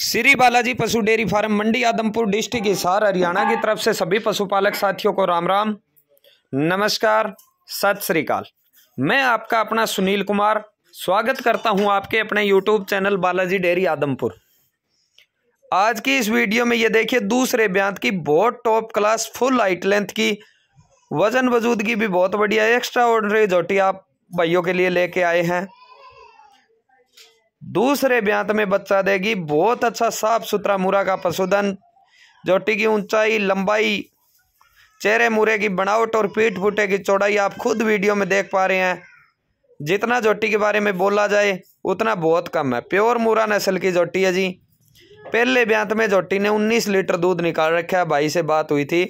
श्री बालाजी पशु dairy farm मंडी Adampur district Hisar Haryana की तरफ से सभी पशुपालक साथियों को राम राम नमस्कार सत श्रीकाल मैं आपका अपना सुनील कुमार स्वागत करता हूं आपके अपने YouTube channel Balaji dairy Adampur आज की इस वीडियो में ये देखिए दूसरे ब्यांत की बहुत top class full height length की वजन वजूदगी भी बहुत बढ़िया एक्स्ट्रा ऑर्डनरी जोटी आप भाइयों के लिए लेके आए हैं दूसरे ब्यांत में बच्चा देगी बहुत अच्छा साफ सुथरा मुरा का पशुधन जोटी की ऊंचाई लंबाई चेहरे मुरे की बनावट और पीठ फूटे की चौड़ाई आप खुद वीडियो में देख पा रहे हैं जितना जोटी के बारे में बोला जाए उतना बहुत कम है प्योर मूरा नस्ल की जोटी है जी पहले ब्यांत में जोटी ने 19 लीटर दूध निकाल रखा है भाई से बात हुई थी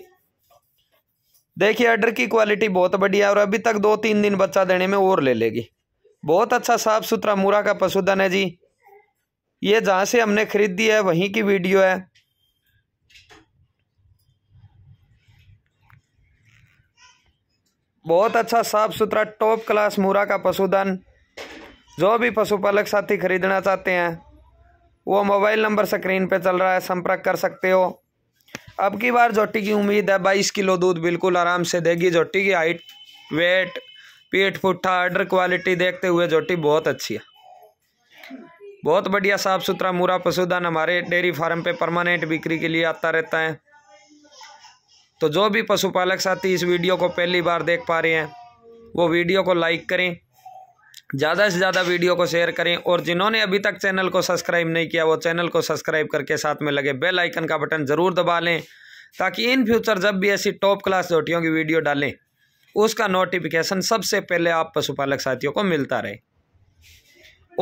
देखिए अडर की क्वालिटी बहुत बढ़िया और अभी तक दो तीन दिन बच्चा देने में और ले लेगी बहुत अच्छा साफ़ सुथरा मूरा का पशुधन है जी ये जहाँ से हमने खरीद दी है वहीं की वीडियो है बहुत अच्छा साफ़ सुथरा टॉप क्लास मूरा का पशुधन जो भी पशुपालक साथी खरीदना चाहते हैं वो मोबाइल नंबर स्क्रीन पे चल रहा है संपर्क कर सकते हो अब की बार जोटी की उम्मीद है बाईस किलो दूध बिल्कुल आराम से देगी जोटी की हाइट वेट पेट पुट्ठा आर्डर क्वालिटी देखते हुए जोटी बहुत अच्छी है बहुत बढ़िया साफ सुथरा मूरा पशुधन हमारे डेयरी फार्म पे परमानेंट बिक्री के लिए आता रहता है तो जो भी पशुपालक साथी इस वीडियो को पहली बार देख पा रहे हैं वो वीडियो को लाइक करें ज़्यादा से ज़्यादा वीडियो को शेयर करें और जिन्होंने अभी तक चैनल को सब्सक्राइब नहीं किया वो चैनल को सब्सक्राइब करके साथ में लगे बेल आइकन का बटन ज़रूर दबा लें ताकि इन फ्यूचर जब भी ऐसी टॉप क्लास जोटियों की वीडियो डालें उसका नोटिफिकेशन सबसे पहले आप पशुपालक साथियों को मिलता रहे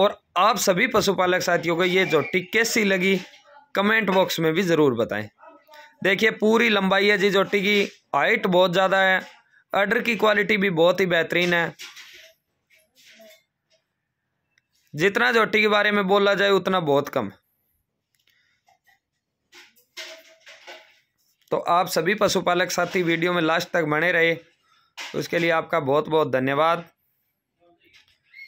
और आप सभी पशुपालक साथियों को ये जो टिक कैसी लगी कमेंट बॉक्स में भी ज़रूर बताएं देखिए पूरी लंबाई है जी जो टिकी हाइट बहुत ज़्यादा है अर्डर की क्वालिटी भी बहुत ही बेहतरीन है जितना जोटी के बारे में बोला जाए उतना बहुत कम तो आप सभी पशुपालक साथी वीडियो में लास्ट तक बने रहे उसके तो लिए आपका बहुत बहुत धन्यवाद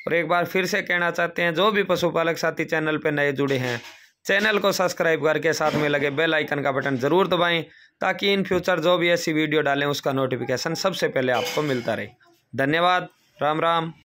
और एक बार फिर से कहना चाहते हैं जो भी पशुपालक साथी चैनल पर नए जुड़े हैं चैनल को सब्सक्राइब करके साथ में लगे बेल आइकन का बटन ज़रूर दबाएं ताकि इन फ्यूचर जो भी ऐसी वीडियो डालें उसका नोटिफिकेशन सबसे पहले आपको मिलता रहे धन्यवाद राम राम